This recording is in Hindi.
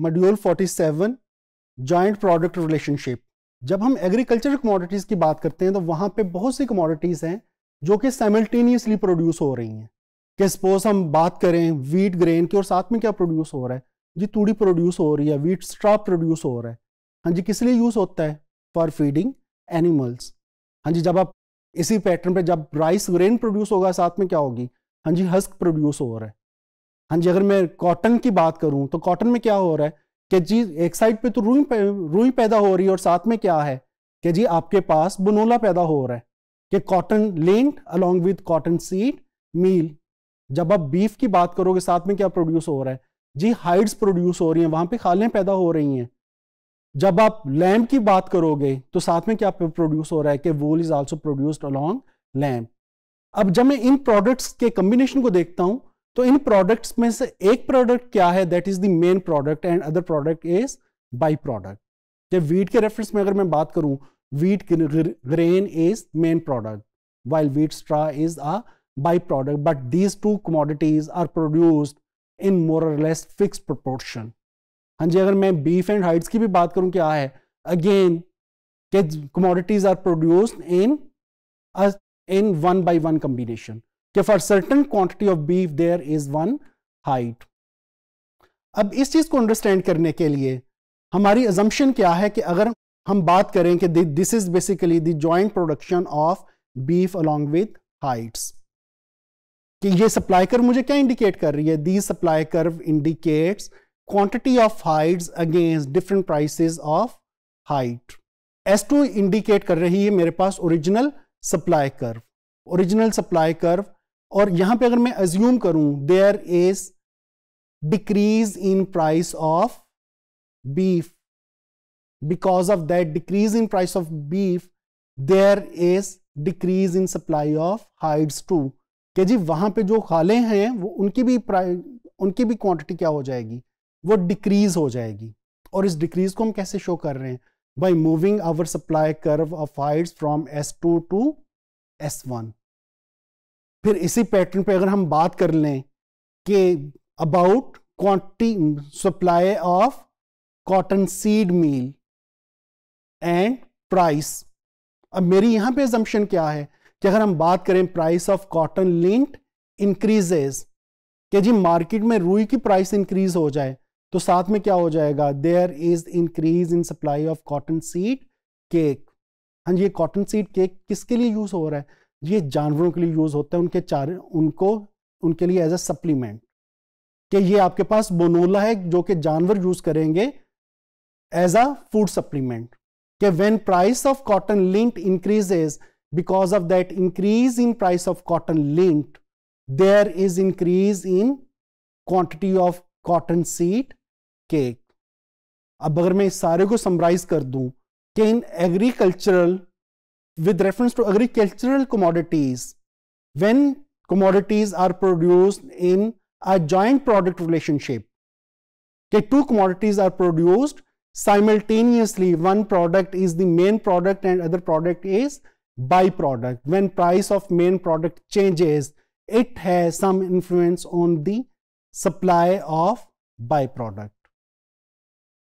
मॉड्यूल 47 जॉइंट प्रोडक्ट रिलेशनशिप जब हम एग्रीकल्चर कमोडिटीज़ की बात करते हैं तो वहाँ पे बहुत सी कमोडिटीज़ हैं जो कि साइमल्टेनियसली प्रोड्यूस हो रही हैं कि सपोज हम बात करें वीट ग्रेन की और साथ में क्या प्रोड्यूस हो रहा है जी तूड़ी प्रोड्यूस हो रही है वीट स्ट्रा प्रोड्यूस हो रहा है हाँ जी किस लिए यूज़ होता है फॉर फीडिंग एनिमल्स हाँ जी जब आप इसी पैटर्न पर जब राइस ग्रेन प्रोड्यूस होगा साथ में क्या होगी हाँ जी हस्क प्रोड्यूस हो रहा है हाँ जी अगर मैं कॉटन की बात करूं तो कॉटन में क्या हो रहा है कि जी एक साइड पे तो रुई रूई रुई पैदा हो रही है और साथ में क्या है कि जी आपके पास बुनोला पैदा हो रहा है कि cotton lint along with cotton seed meal जब आप बीफ की बात करोगे साथ में क्या प्रोड्यूस हो रहा है जी हाइड्स प्रोड्यूस हो रही हैं वहां पे खालें पैदा हो रही हैं जब आप लैम्प की बात करोगे तो साथ में क्या प्रोड्यूस हो रहा है कि wool is also produced along lamb अब जब मैं इन प्रोडक्ट्स के कम्बिनेशन को देखता हूं तो इन प्रोडक्ट्स में से एक प्रोडक्ट क्या है that is the main product and other product is by product जब वीट के रेफरेंस में अगर मैं बात करूं wheat grain is main product while wheat straw is a by product but these two commodities are in in or less fixed हाँ जी अगर मैं बीफ एंड हाइट्स की भी बात करूं क्या है again commodities are produced in in one by one combination कि for certain quantity of beef there is one hide अब इस चीज को अंडरस्टैंड करने के लिए हमारी एजम्पन क्या है कि अगर हम बात करें कि this is basically the production of beef along with hides कि ये सप्लाई कर मुझे क्या इंडिकेट कर रही है the supply curve indicates quantity of hides against different prices of hide S two indicate कर रही है मेरे पास original supply curve original supply curve और यहां पे अगर मैं अज्यूम करूं there is decrease in price of beef because of that decrease in price of beef there is decrease in supply of hides to क्या जी वहां पे जो खाले हैं वो उनकी भी उनकी भी क्वांटिटी क्या हो जाएगी वो डिक्रीज हो जाएगी और इस डिक्रीज को हम कैसे शो कर रहे हैं by moving our supply curve of hides from S two to S one फिर इसी पैटर्न पे अगर हम बात कर लें कि about quantity supply of cotton seed meal and price अब मेरी यहां पे एजम्पन क्या है कि अगर हम बात करें price of cotton lint increases कि जी मार्केट में रुई की प्राइस इंक्रीज हो जाए तो साथ में क्या हो जाएगा there is increase in supply of cotton seed cake हाँ जी ये कॉटन सीड केक किसके लिए यूज हो रहा है ये जानवरों के लिए यूज़ होता है उनके चारे उनको उनके लिए एज ए सप्लीमेंट कि ये आपके पास बोनोला है जो कि जानवर यूज़ करेंगे एज अ फूड सप्लीमेंट कि when price of cotton lint increases because of that increase in price of cotton lint there is increase in quantity of cotton seed cake अब अगर मैं इस सारे को समराइज कर दूं कि in agricultural with reference to agricultural commodities, when commodities are produced in a joint product relationship, okay, two commodities are produced simultaneously, one product is the main product and other product is byproduct. When price of main product changes, it has some influence on the supply of byproduct.